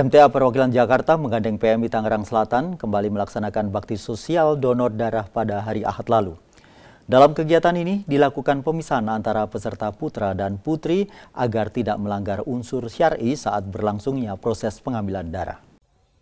MTA Perwakilan Jakarta menggandeng PMI Tangerang Selatan kembali melaksanakan bakti sosial donor darah pada hari Ahad lalu. Dalam kegiatan ini dilakukan pemisahan antara peserta putra dan putri agar tidak melanggar unsur syari saat berlangsungnya proses pengambilan darah.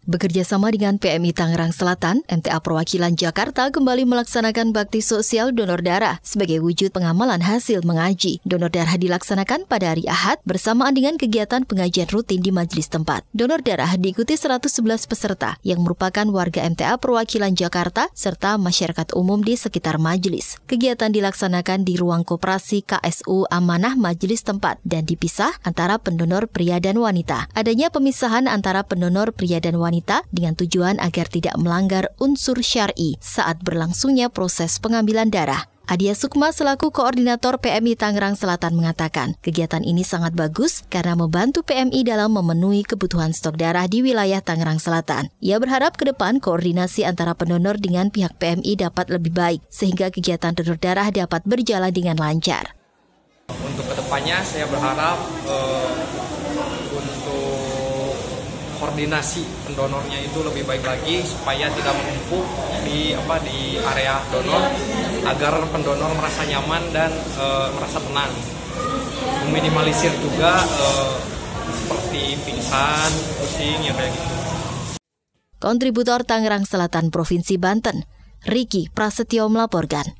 Bekerja sama dengan PMI Tangerang Selatan, MTA Perwakilan Jakarta kembali melaksanakan bakti sosial donor darah sebagai wujud pengamalan hasil mengaji. Donor darah dilaksanakan pada hari Ahad bersamaan dengan kegiatan pengajian rutin di majelis tempat. Donor darah diikuti 111 peserta yang merupakan warga MTA Perwakilan Jakarta serta masyarakat umum di sekitar majelis. Kegiatan dilaksanakan di ruang koperasi KSU Amanah Majelis Tempat dan dipisah antara pendonor pria dan wanita. Adanya pemisahan antara pendonor pria dan wanita wanita dengan tujuan agar tidak melanggar unsur syari saat berlangsungnya proses pengambilan darah. Adia Sukma selaku koordinator PMI Tangerang Selatan mengatakan, kegiatan ini sangat bagus karena membantu PMI dalam memenuhi kebutuhan stok darah di wilayah Tangerang Selatan. Ia berharap ke depan koordinasi antara pendonor dengan pihak PMI dapat lebih baik sehingga kegiatan donor darah dapat berjalan dengan lancar. Untuk kedepannya saya berharap eh, untuk koordinasi pendonornya itu lebih baik lagi supaya tidak menumpuk di apa di area donor agar pendonor merasa nyaman dan e, merasa tenang meminimalisir juga e, seperti pingsan pusing ya kayak gitu kontributor Tangerang Selatan Provinsi Banten Riki Prasetyo melaporkan